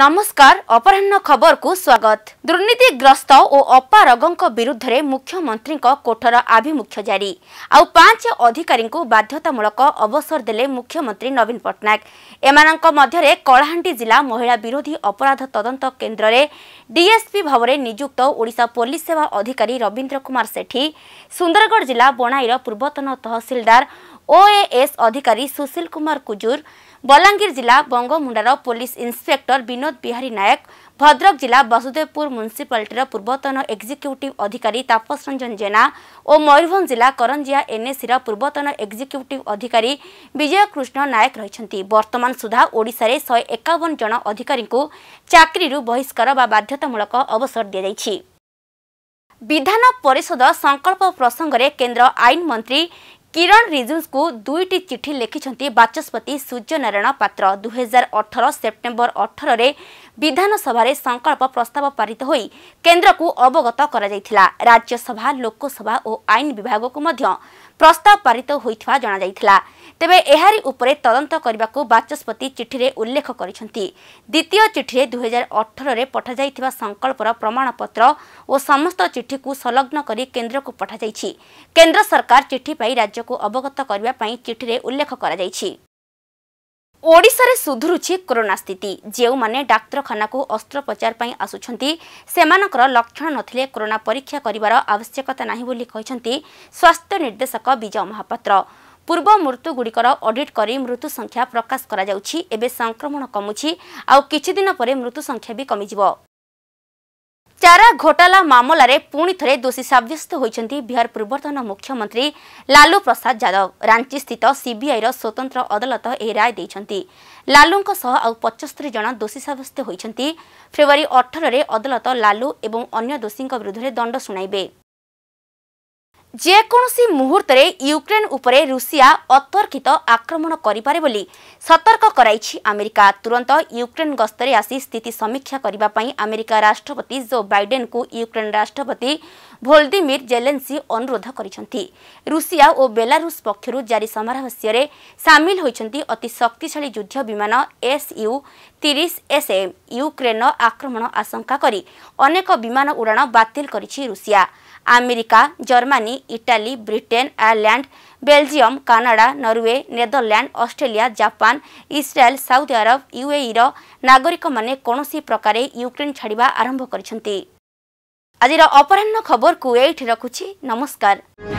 ନମସ୍କାର ଅପରାହ୍ନ ଖବରକୁ ସ୍ୱାଗତ ଦୁର୍ନୀତିଗ୍ରସ୍ତ ଓ ଅପାରଗଙ୍କ ବିରୁଦ୍ଧରେ ମୁଖ୍ୟମନ୍ତ୍ରୀଙ୍କ କୋଠର ଆଭିମୁଖ୍ୟ ଜାରି ଆଉ ପାଞ୍ଚ ଅଧିକାରୀଙ୍କୁ ବାଧ୍ୟତାମୂଳକ ଅବସର ଦେଲେ ମୁଖ୍ୟମନ୍ତ୍ରୀ ନବୀନ ପଟ୍ଟନାୟକ ଏମାନଙ୍କ ମଧ୍ୟରେ କଳାହାଣ୍ଡି ଜିଲ୍ଲା ମହିଳା ବିରୋଧୀ ଅପରାଧ ତଦନ୍ତ କେନ୍ଦ୍ରରେ ଡିଏସ୍ପି ଭାବରେ ନିଯୁକ୍ତ ଓଡ଼ିଶା ପୋଲିସ ସେବା ଅଧିକାରୀ ରବୀନ୍ଦ୍ର କୁମାର ସେଠୀ ସୁନ୍ଦରଗଡ଼ ଜିଲ୍ଲା ବଣାଇର ପୂର୍ବତନ ତହସିଲଦାର ଓଏଏସ୍ ଅଧିକାରୀ ସୁଶୀଲ କୁମାର କୁଜୁର ବଲାଙ୍ଗୀର ଜିଲ୍ଲା ବଙ୍ଗମୁଣ୍ଡାର ପୋଲିସ ଇନ୍ସପେକ୍ଟର ବିନୋଦ ବିହାରୀ ନାୟକ ଭଦ୍ରକ ଜିଲ୍ଲା ବସୁଦେବପୁର ମ୍ୟୁନିସିପାଲିଟିର ପୂର୍ବତନ ଏକ୍ଜିକ୍ୟୁଟିଭ ଅଧିକାରୀ ତାପସ ରଞ୍ଜନ ଜେନା ଓ ମୟୂରଭଞ୍ଜ ଜିଲ୍ଲା କରଞ୍ଜିଆ ଏନ୍ଏସିର ପୂର୍ବତନ ଏକ୍ଜିକ୍ୟୁଟିଭ ଅଧିକାରୀ ବିଜୟ କୃଷ୍ଣ ନାୟକ ରହିଛନ୍ତି ବର୍ତ୍ତମାନ ସୁଦ୍ଧା ଓଡ଼ିଶାରେ ଶହେ ଏକାବନ ଜଣ ଅଧିକାରୀଙ୍କୁ ଚାକିରିରୁ ବହିଷ୍କାର ବା ବାଧ୍ୟତାମୂଳକ ଅବସର ଦିଆଯାଇଛି ବିଧାନ ପରିଷଦ ସଂକଳ୍ପ ପ୍ରସଙ୍ଗରେ କେନ୍ଦ୍ର ଆଇନ ମନ୍ତ୍ରୀ কিরণ রিজুজু দুইটি চিঠি লিখিছেন বাচস্পতি সূর্যনারায়ণ পাত্র দুই হাজার অঠর সেপ্টেম্বর অঠরের ବିଧାନସଭାରେ ସଂକଳ୍ପ ପ୍ରସ୍ତାବ ପାରିତ ହୋଇ କେନ୍ଦ୍ରକୁ ଅବଗତ କରାଯାଇଥିଲା ରାଜ୍ୟସଭା ଲୋକସଭା ଓ ଆଇନ ବିଭାଗକୁ ମଧ୍ୟ ପ୍ରସ୍ତାବ ପାରିତ ହୋଇଥିବା ଜଣାଯାଇଥିଲା ତେବେ ଏହାରି ଉପରେ ତଦନ୍ତ କରିବାକୁ ବାଚସ୍ପତି ଚିଠିରେ ଉଲ୍ଲେଖ କରିଛନ୍ତି ଦ୍ୱିତୀୟ ଚିଠିରେ ଦୁଇହଜାର ଅଠରରେ ପଠାଯାଇଥିବା ସଂକଳ୍ପର ପ୍ରମାଣପତ୍ର ଓ ସମସ୍ତ ଚିଠିକୁ ସଂଲଗ୍ନ କରି କେନ୍ଦ୍ରକୁ ପଠାଯାଇଛି କେନ୍ଦ୍ର ସରକାର ଚିଠି ପାଇ ରାଜ୍ୟକୁ ଅବଗତ କରିବା ପାଇଁ ଚିଠିରେ ଉଲ୍ଲେଖ କରାଯାଇଛି ଓଡ଼ିଶାରେ ସୁଧୁରୁଛି କରୋନା ସ୍ଥିତି ଯେଉଁମାନେ ଡାକ୍ତରଖାନାକୁ ଅସ୍ତ୍ରୋପଚାର ପାଇଁ ଆସୁଛନ୍ତି ସେମାନଙ୍କର ଲକ୍ଷଣ ନଥିଲେ କରୋନା ପରୀକ୍ଷା କରିବାର ଆବଶ୍ୟକତା ନାହିଁ ବୋଲି କହିଛନ୍ତି ସ୍ୱାସ୍ଥ୍ୟ ନିର୍ଦ୍ଦେଶକ ବିଜୟ ମହାପାତ୍ର ପୂର୍ବ ମୃତ୍ୟୁଗୁଡ଼ିକର ଅଡିଟ୍ କରି ମୃତ୍ୟୁ ସଂଖ୍ୟା ପ୍ରକାଶ କରାଯାଉଛି ଏବେ ସଂକ୍ରମଣ କମୁଛି ଆଉ କିଛିଦିନ ପରେ ମୃତ୍ୟୁ ସଂଖ୍ୟା ବି କମିଯିବ ଚାରା ଘୋଟାଲା ମାମଲାରେ ପୁଣି ଥରେ ଦୋଷୀ ସାବ୍ୟସ୍ତ ହୋଇଛନ୍ତି ବିହାର ପୂର୍ବତନ ମୁଖ୍ୟମନ୍ତ୍ରୀ ଲାଲୁ ପ୍ରସାଦ ଯାଦବ ରାଞ୍ଚିସ୍ଥିତ ସିବିଆଇର ସ୍ୱତନ୍ତ୍ର ଅଦାଲତ ଏହି ରାୟ ଦେଇଛନ୍ତି ଲାଲୁଙ୍କ ସହ ଆଉ ପଚସ୍ତରୀ ଜଣ ଦୋଷୀ ସାବ୍ୟସ୍ତ ହୋଇଛନ୍ତି ଫେବୃୟାରୀ ଅଠରରେ ଅଦାଲତ ଲାଲୁ ଏବଂ ଅନ୍ୟ ଦୋଷୀଙ୍କ ବିରୁଦ୍ଧରେ ଦଣ୍ଡ ଶୁଣାଇବେ ଯେକୌଣସି ମୁହୂର୍ତ୍ତରେ ୟୁକ୍ରେନ୍ ଉପରେ ରୁଷିଆ ଅତର୍କିତ ଆକ୍ରମଣ କରିପାରେ ବୋଲି ସତର୍କ କରାଇଛି ଆମେରିକା ତୁରନ୍ତ ୟୁକ୍ରେନ୍ ଗସ୍ତରେ ଆସି ସ୍ଥିତି ସମୀକ୍ଷା କରିବା ପାଇଁ ଆମେରିକା ରାଷ୍ଟ୍ରପତି ଜୋ ବାଇଡେନ୍ଙ୍କୁ ୟୁକ୍ରେନ୍ ରାଷ୍ଟ୍ରପତି ଭୋଲଦିମିର୍ ଜେଲେନ୍ସି ଅନୁରୋଧ କରିଛନ୍ତି ରୁଷିଆ ଓ ବେଲାରୁଷ ପକ୍ଷରୁ ଜାରି ସମାରହସ୍ୟରେ ସାମିଲ ହୋଇଛନ୍ତି ଅତି ଶକ୍ତିଶାଳୀ ଯୁଦ୍ଧ ବିମାନ ଏସ୍ୟୁ ତିରିଶ ଏସ୍ଏମ୍ ୟୁକ୍ରେନ୍ର ଆକ୍ରମଣ ଆଶଙ୍କା କରି ଅନେକ ବିମାନ ଉଡ଼ାଣ ବାତିଲ କରିଛି Russia America Germany Italy Britain Ireland Belgium Canada Norway Netherland Australia Japan Israel Saudi Arab ୟୁଏଇର ନାଗରିକମାନେ କୌଣସି ପ୍ରକାରେ ୟୁକ୍ରେନ୍ ଛାଡ଼ିବା ଆରମ୍ଭ କରିଛନ୍ତି ଆଜିର ଅପରାହ୍ନ ଖବରକୁ ଏଇଠି ରଖୁଛି ନମସ୍କାର